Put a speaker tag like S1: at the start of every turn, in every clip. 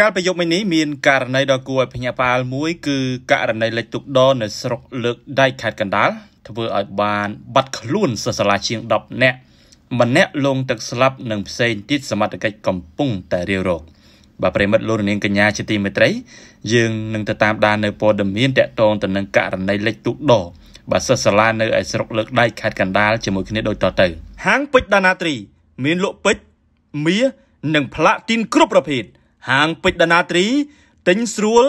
S1: កាលពីយប់មិញនេះមានករណីដ៏គួរឲ្យភ្ញាក់ផ្អើលមួយគឺករណីលិចទុកដននៅស្រុកលើកដៃខេត្តកណ្ដាលធ្វើឲ្យបានបាត់ខ្លួនសិស្សសាលាជាង10នាក់ម្នាក់លងទឹកស្លាប់និងផ្សេងទៀតសមត្ថកិច្ចកំពុងតែរាវរកបាទប្រិមិត្តលោកនាងកញ្ញាជាទីមេត្រីយើងនឹងទៅតាមដាននៅព័ត៌មាន តកតងទៅនឹងករណីលិចទុកដនបាទសិស្សសាលានៅឯស្រុកលើកដៃខេត្តកណ្ដាលជាមួយគ្នាដូចតទៅហាងពេជ្រដាណាត្រីមានលក់ពេជ្រមាសនិងផ្លាទីនគ្រប់ប្រភេទហាងពេជ្រដាណាត្រីទិញស្រួល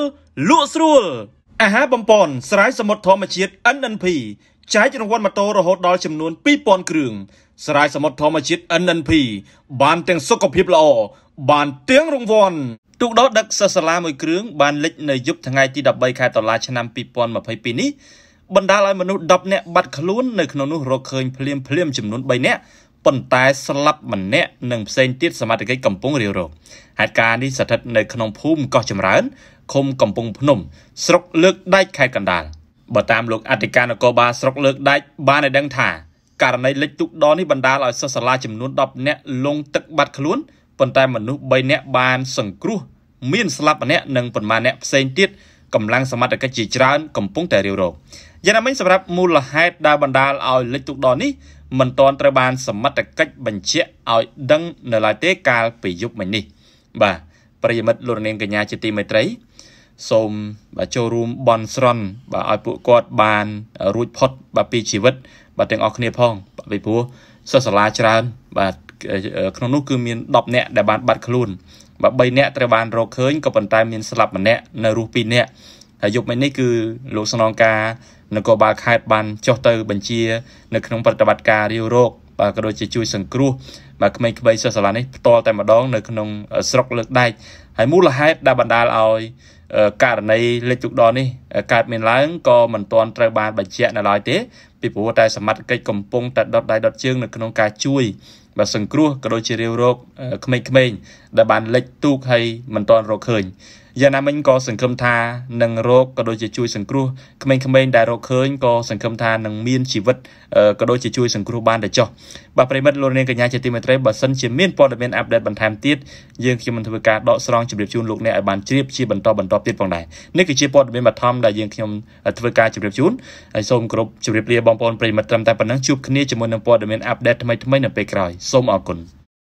S1: លក់ស្រួលអាហារបំពន់ ស្រ័យសមុទ្រធម្មជាតិ NNP ចែករង្វាន់ម៉ូតូរហូតដល់ចំនួន2000គ្រឿងស្រ័យសមុទ្រធម្មជាតិ NNP បានទាំងសុខភាពល្អបានទាំងរង្វាន់ទូកដោះដឹកសិស្សសាលាមួយគ្រឿងបានលេចនៅយប់ថ្ងៃទី13ខែតុលាឆ្នាំ2022នេះបណ្ដាលឲ្យមនុស្ស10នាក់បាត់ខ្លួននៅក្នុងនោះរកឃើញភ្លាមភ្លាមចំនួន3នាក់ប៉ុន្តែស្លាប់ម្នាក់និងផ្សេងទៀតសមាជិកកំពុងរាវរងហេតុការណ៍នេះស្ថិតនៅក្នុងភូមិកោះចម្រើនឃុំកំពង់ភ្នំស្រុកលើកដែកខេត្តកណ្ដាលបើតាមលោកអធិការនគរបាលស្រុកលើកដែកបានឲ្យដឹងថា ករណីលិចទូកដនេះបណ្ដាលឲ្យសិស្សសាលាចំនួន10នាក់លង ទឹកបាត់ខ្លួនប៉ុន្តែមនុស្ស3នាក់បាន សង្គ្រោះ មានស្លាប់ម្នាក់និងប៉ុន្មានអ្នកផ្សេងទៀតកម្លាំងសមត្ថកិច្ចជាច្រើន កំពុងតែរាវរងយ៉ាងណាមិញសម្រាប់មូលហេតុដែលបណ្ដាលឲ្យលិចទូកដនេះមិនទាន់ត្រូវបានសមត្ថកិច្ចបញ្ជាក់ឲ្យដឹងនៅឡើយទេកាលពីយប់មិញនេះបាទប្រិយមិត្តលោកនាងកញ្ញាជាទីមេត្រី សូមបាទចូលរួមបន់ស្រន់បាទឲ្យពួកគាត់បានរួចផុតបាទពីជីវិតបាទទាំងអស់គ្នាផងបាទពីព្រោះសិស្សសាលាច្រើនបាទក្នុងនោះគឺមាន10នាក់ដែលបានបាត់ខ្លួនបាទ3នាក់ត្រូវបានរកឃើញក៏ប៉ុន្តែមានស្លាប់ម្នាក់នៅរស់2នាក់ហើយយប់មិញនេះគឺលោកស្នងការនគរបាលខេត្តបានចុះទៅបញ្ជា នៅក្នុងប្រតិបត្តិការរាវរកបាទក៏ដូចជាជួយសង្គ្រោះបាទក្មេងក្បីសិស្សសាលានេះផ្ទាល់តែម្ដងនៅក្នុងស្រុកលើកដែកហើយមូលហេតុដែលបណ្ដាលឲ្យករណីលេចទុកដល់នេះកើតមានឡើងក៏មិនទាន់ត្រូវបានបញ្ជាក់នៅឡើយទេពីព្រោះតែសមត្ថកិច្ចកំពុងតែដុតដៃដុតជើងនៅក្នុងការជួយបាទសង្គ្រោះក៏ដូចជារាវរកក្មេងៗដែលបានលេចទូកហើយមិនទាន់រកឃើញយ៉ាងណាមិញក៏សង្ឃឹមថានឹងរកក៏ដូចជាជួយសង្គ្រោះក្មេងៗដែលរកឃើញក៏សង្ឃឹមថានឹងមានជីវិតក៏ដូចជាជួយសង្គ្រោះបានទៅចុះបាទប្រិមិត្តលោកនាងកញ្ញាជាទីមេត្រីបើសិនជាមានព័ត៌មានអាប់ដេតបន្ថែមទៀតយើងខ្ញុំនឹងធ្វើការដកស្រង់ជម្រាបជូនលោកអ្នកឲ្យបានជ្រាបជាបន្តបន្តទៀតផងដែរនេះគឺជាព័ត៌មានបឋមដែលយើងខ្ញុំធ្វើការជម្រាបជូនហើយសូមគោរពជម្រាបលាបងប្អូនប្រិមិត្តត្រឹមតែប៉ុណ្ណឹងជួបគ្នាជាមួយនឹងព័ត៌មានអាប់ដេតថ្មីៗនៅពេលក្រោយសូមអរគុណ